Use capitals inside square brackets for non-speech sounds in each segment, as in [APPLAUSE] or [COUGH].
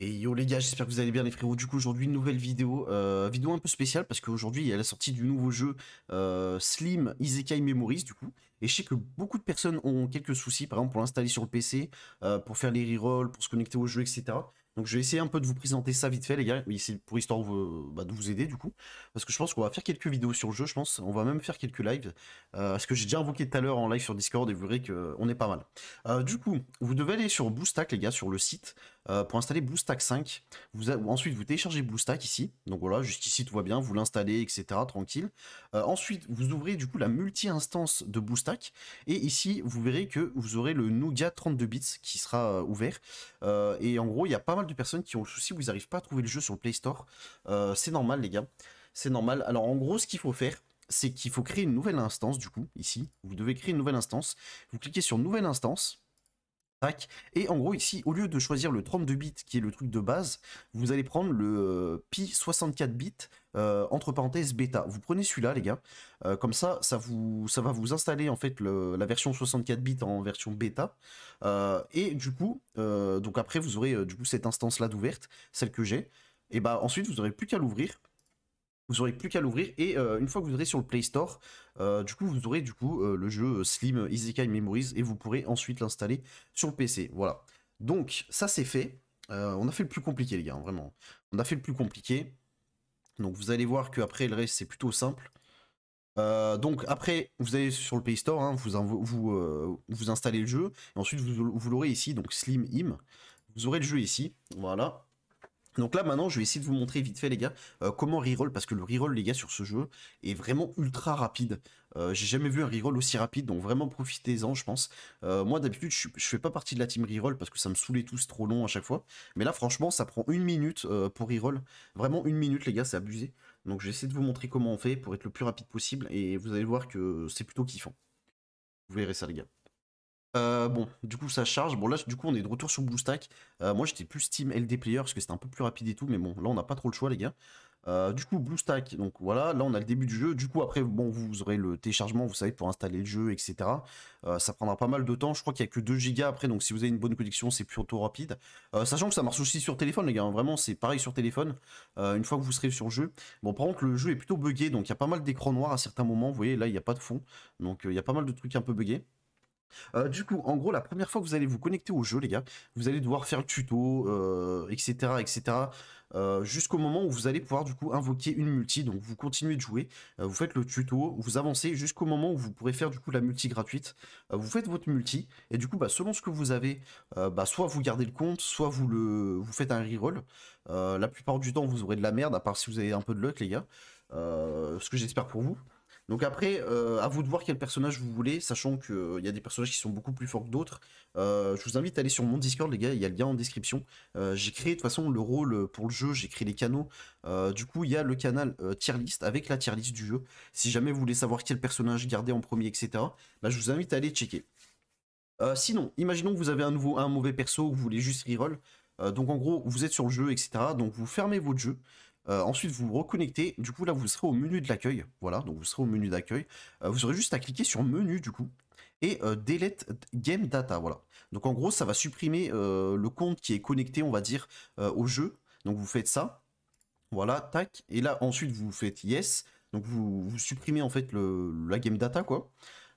Et yo les gars, j'espère que vous allez bien les frérots. Du coup, aujourd'hui, une nouvelle vidéo, euh, vidéo un peu spéciale parce qu'aujourd'hui, il y a la sortie du nouveau jeu euh, Slim Isekai Memories du coup. Et je sais que beaucoup de personnes ont quelques soucis, par exemple pour l'installer sur le PC, euh, pour faire les rerolls, pour se connecter au jeu, etc. Donc je vais essayer un peu de vous présenter ça vite fait les gars, oui, c'est pour histoire bah, de vous aider du coup. Parce que je pense qu'on va faire quelques vidéos sur le jeu, je pense, on va même faire quelques lives. ce que j'ai déjà invoqué tout à l'heure en live sur Discord et vous verrez qu'on est pas mal. du coup, vous devez aller sur Boostack les gars, sur le site. Euh, pour installer BlueStack 5. Vous ensuite, vous téléchargez BlueStack ici. Donc voilà, jusqu'ici tout va bien, vous l'installez, etc. Tranquille. Euh, ensuite, vous ouvrez du coup la multi-instance de BlueStack. Et ici, vous verrez que vous aurez le Nougat 32 bits qui sera euh, ouvert. et en gros, il y a pas mal de personnes qui ont le souci Vous ils n'arrivent pas à trouver le jeu sur le Play Store. c'est normal, les gars. C'est normal. Alors en gros, ce qu'il faut faire, c'est qu'il faut créer une nouvelle instance du coup, ici. Vous devez créer une nouvelle instance. Vous cliquez sur nouvelle instance. Et en gros, ici, au lieu de choisir le 32 bits qui est le truc de base, vous allez prendre le euh, Pi 64 bits euh, entre parenthèses bêta. Vous prenez celui-là, les gars. Euh, comme ça, ça, vous, ça va vous installer en fait la version 64 bits en version bêta. et du coup, donc après, vous aurez du coup cette instance-là d'ouverte, celle que j'ai. Et bah ensuite, vous n'aurez plus qu'à l'ouvrir. Vous aurez plus qu'à l'ouvrir et euh, une fois que vous serez sur le Play Store, euh, du coup vous aurez du coup euh, le jeu Slim Isekai Memories et vous pourrez ensuite l'installer sur le PC. Voilà. Donc ça c'est fait. on a fait le plus compliqué les gars, hein, vraiment. On a fait le plus compliqué. Donc vous allez voir qu'après le reste c'est plutôt simple. donc après vous allez sur le Play Store, hein, vous, vous, vous, installez le jeu et ensuite vous, vous l'aurez ici, donc Slim Im. Vous aurez le jeu ici, voilà. Donc là maintenant je vais essayer de vous montrer vite fait les gars euh, comment reroll parce que le reroll les gars sur ce jeu est vraiment ultra rapide. Euh, j'ai jamais vu un reroll aussi rapide donc vraiment profitez-en je pense. Euh, moi d'habitude je, je, fais pas partie de la team reroll parce que ça me saoulait tous trop long à chaque fois. Mais là franchement ça prend une minute pour reroll. Vraiment une minute les gars c'est abusé. Donc je vais essayer de vous montrer comment on fait pour être le plus rapide possible et vous allez voir que c'est plutôt kiffant. Vous verrez ça les gars. Euh, bon, du coup, ça charge. Bon, là, du coup, on est de retour sur BlueStack. Euh, moi, j'étais plus Steam LD Player parce que c'était un peu plus rapide et tout, mais bon, là, on n'a pas trop le choix, les gars. Euh, du coup, BlueStack, donc voilà, là, on a le début du jeu. Du coup, après, bon, vous aurez le téléchargement, vous savez, pour installer le jeu, etc. ça prendra pas mal de temps. Je crois qu'il y a que 2 gigas après, donc si vous avez une bonne connexion, c'est plutôt rapide. sachant que ça marche aussi sur téléphone, les gars. Hein. vraiment, c'est pareil sur téléphone. une fois que vous serez sur le jeu. Bon, par contre, le jeu est plutôt buggé, donc il y a pas mal d'écrans noirs à certains moments. Vous voyez, là, il n'y a pas de fond. Donc, il y a pas mal de trucs un peu buggés. Euh, du coup, en gros, la première fois que vous allez vous connecter au jeu, les gars, vous allez devoir faire le tuto, etc., euh, etc., euh, jusqu'au moment où vous allez pouvoir du coup invoquer une multi. Donc, vous continuez de jouer, vous faites le tuto, vous avancez jusqu'au moment où vous pourrez faire du coup la multi gratuite. vous faites votre multi et du coup, bah, selon ce que vous avez, bah, soit vous gardez le compte, soit vous le, vous faites un reroll. la plupart du temps, vous aurez de la merde, à part si vous avez un peu de luck, les gars. ce que j'espère pour vous. Donc après, euh, à vous de voir quel personnage vous voulez, sachant qu'il euh, y a des personnages qui sont beaucoup plus forts que d'autres. Euh, je vous invite à aller sur mon Discord, les gars, il y a le lien en description. j'ai créé de toute façon le rôle pour le jeu, j'ai créé les canaux. du coup, il y a le canal tier list avec la tier list du jeu. Si jamais vous voulez savoir quel personnage garder en premier, etc., bah, je vous invite à aller checker. sinon, imaginons que vous avez un nouveau un mauvais perso vous voulez juste reroll. donc en gros, vous êtes sur le jeu, etc. Donc vous fermez votre jeu. Euh, ensuite, vous reconnectez. Du coup, là, vous serez au menu de l'accueil. Voilà, donc vous serez au menu d'accueil. Euh, vous aurez juste à cliquer sur menu, du coup, et euh, delete game data. Voilà. Donc, en gros, ça va supprimer le compte qui est connecté, on va dire, au jeu. Donc, vous faites ça. Voilà, tac. Et là, ensuite, vous faites yes. Donc, vous, supprimez, en fait, la game data, quoi.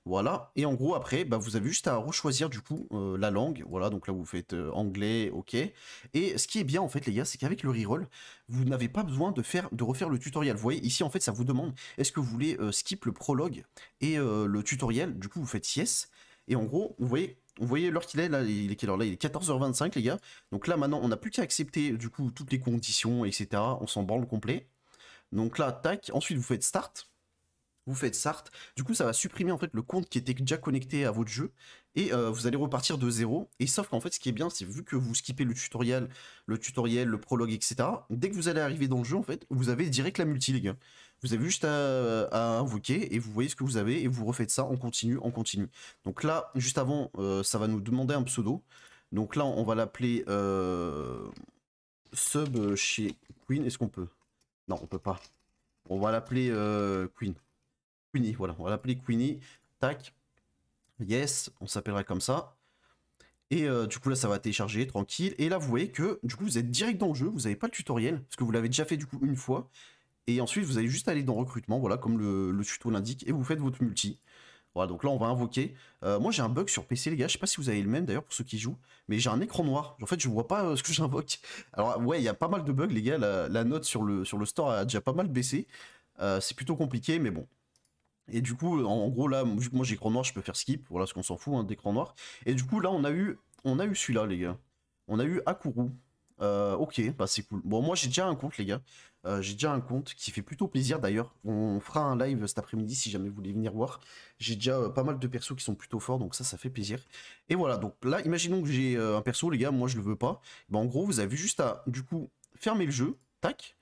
Voilà, et en gros après, bah, vous avez juste à rechoisir du coup euh, la langue, voilà, donc là vous faites euh, anglais, ok. Et ce qui est bien en fait les gars, c'est qu'avec le reroll, vous n'avez pas besoin de, faire, de refaire le tutoriel. Vous voyez, ici en fait ça vous demande, est-ce que vous voulez euh, skip le prologue et le tutoriel, du coup vous faites yes. Et en gros, vous voyez, vous voyez l'heure qu'il est, là, il est quelle heure là Il est 14h25 les gars. Donc là maintenant, on n'a plus qu'à accepter du coup toutes les conditions, etc. On s'en branle complet. Donc là, tac, ensuite vous faites start vous faites Sart. Du coup, ça va supprimer en fait le compte qui était déjà connecté à votre jeu et euh, vous allez repartir de zéro. Et sauf qu'en fait, ce qui est bien, c'est vu que vous skippez le tutoriel, le tutoriel, le prologue, etc. Dès que vous allez arriver dans le jeu, en fait, vous avez direct la multiligue. Vous avez juste à, invoquer et vous voyez ce que vous avez et vous refaites ça en continu, en continu. Donc là, juste avant, euh, ça va nous demander un pseudo. Donc là, on va l'appeler euh, sub chez Queen. Est-ce qu'on peut Non, on peut pas. On va l'appeler Queen. Queenie, voilà, on va l'appeler Queenie, tac, yes, on s'appellera comme ça. Et euh, du coup là ça va télécharger tranquille. Et là vous voyez que du coup vous êtes direct dans le jeu, vous n'avez pas le tutoriel, parce que vous l'avez déjà fait du coup une fois. Et ensuite vous allez juste aller dans recrutement, voilà, comme le, tuto l'indique, et vous faites votre multi. Voilà, donc là on va invoquer. Euh, moi j'ai un bug sur PC les gars, je sais pas si vous avez le même d'ailleurs pour ceux qui jouent, mais j'ai un écran noir. En fait je vois pas euh, ce que [LAUGHS] j'invoque. Alors ouais, il y a pas mal de bugs les gars, la, la, note sur le, sur le store a déjà pas mal baissé. c'est plutôt compliqué, mais bon, et du coup, en, gros, là, vu que moi j'ai écran noir, je peux faire skip, voilà, ce qu'on s'en fout hein, d'écran noir. Et du coup, là, on a eu, on a eu celui-là, les gars. On a eu Akuru. Euh, ok, bah c'est cool. Bon, moi j'ai déjà un compte, les gars. Euh, j'ai déjà un compte qui fait plutôt plaisir d'ailleurs. On fera un live cet après-midi si jamais vous voulez venir voir. J'ai déjà euh, pas mal de persos qui sont plutôt forts, donc ça, ça fait plaisir. Et voilà, donc là, imaginons que j'ai un perso, les gars, moi je le veux pas. Bah en gros, vous avez juste à, du coup, fermer le jeu, tac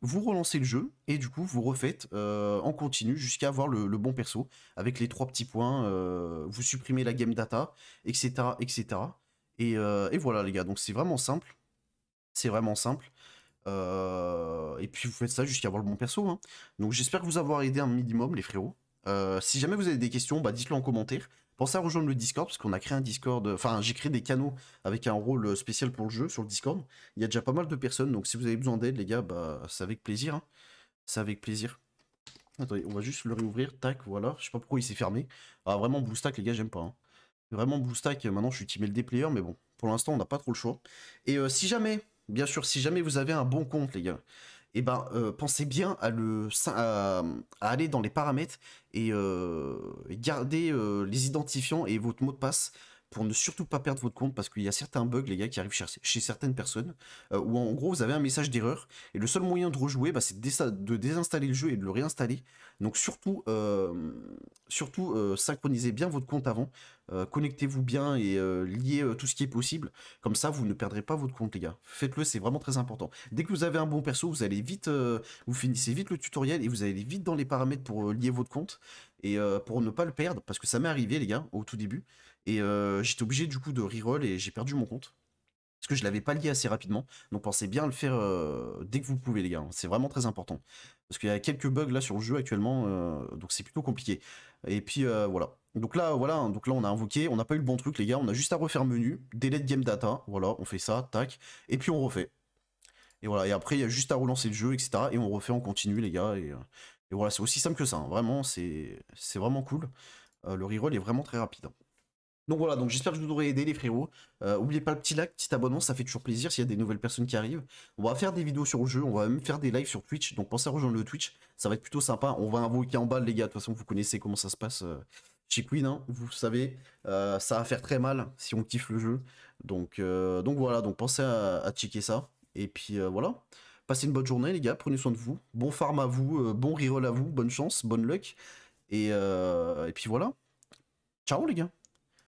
vous relancez le jeu et du coup vous refaites euh, en continu jusqu'à avoir le, bon perso avec les trois petits points, euh, vous supprimez la game data, etc. etc. Euh, et, voilà les gars, donc c'est vraiment simple. C'est vraiment simple. et puis vous faites ça jusqu'à avoir le bon perso. Hein. Donc j'espère vous avoir aidé un minimum les frérots. Euh, si jamais vous avez des questions, bah, dites-le en commentaire. Pensez à rejoindre le Discord, parce qu'on a créé un Discord, euh, enfin j'ai créé des canaux avec un rôle euh, spécial pour le jeu sur le Discord. Il y a déjà pas mal de personnes, donc si vous avez besoin d'aide, les gars, bah, c'est avec plaisir. Hein. C'est avec plaisir. Attendez, on va juste le réouvrir, tac, voilà. Je sais pas pourquoi il s'est fermé. Ah, vraiment, BlueStack, les gars, j'aime pas. Hein. Vraiment, BlueStack, maintenant je suis timé le déplayer, mais bon, pour l'instant, on n'a pas trop le choix. Et si jamais, bien sûr, si jamais vous avez un bon compte, les gars, et eh ben, euh, pensez bien à, le, aller dans les paramètres et euh, garder euh, les identifiants et votre mot de passe pour ne surtout pas perdre votre compte parce qu'il y a certains bugs, les gars, qui arrivent chez, certaines personnes euh, où en gros vous avez un message d'erreur et le seul moyen de rejouer, bah, c'est de, désinstaller le jeu et de le réinstaller. Donc surtout, euh, surtout euh, synchronisez bien votre compte avant, connectez-vous bien et liez tout ce qui est possible. Comme ça, vous ne perdrez pas votre compte, les gars. Faites-le, c'est vraiment très important. Dès que vous avez un bon perso, vous allez vite, vous finissez vite le tutoriel et vous allez vite dans les paramètres pour lier votre compte et pour ne pas le perdre, parce que ça m'est arrivé les gars au tout début, et j'étais obligé du coup de reroll et j'ai perdu mon compte. Parce que je l'avais pas lié assez rapidement, donc pensez bien à le faire dès que vous pouvez les gars, hein, c'est vraiment très important. Parce qu'il y a quelques bugs là sur le jeu actuellement, donc c'est plutôt compliqué. Et puis voilà. Donc là, voilà, hein, donc là on a invoqué, on n'a pas eu le bon truc les gars, on a juste à refaire menu, de game data, voilà, on fait ça, tac, et puis on refait. Et voilà, et après il y a juste à relancer le jeu, etc. Et on refait, en continu les gars, et et voilà, c'est aussi simple que ça, hein. vraiment, c'est vraiment cool. Euh, le reroll est vraiment très rapide. Hein. Donc voilà, donc j'espère que je vous aurai aidé les frérots. n'oubliez euh, oubliez pas le petit like, petit abonnement, ça fait toujours plaisir s'il y a des nouvelles personnes qui arrivent. On va faire des vidéos sur le jeu, on va même faire des lives sur Twitch, donc pensez à rejoindre le Twitch, ça va être plutôt sympa. On va invoquer en bas les gars, de toute façon vous connaissez comment ça se passe euh, chez Queen, hein, vous savez. ça va faire très mal si on kiffe le jeu. Donc, donc voilà, donc pensez à, à checker ça. Et puis voilà. Passez une bonne journée, les gars. Prenez soin de vous. Bon farm à vous. Euh, bon reroll à vous. Bonne chance. Bonne luck. Et, euh, et puis voilà. Ciao, les gars.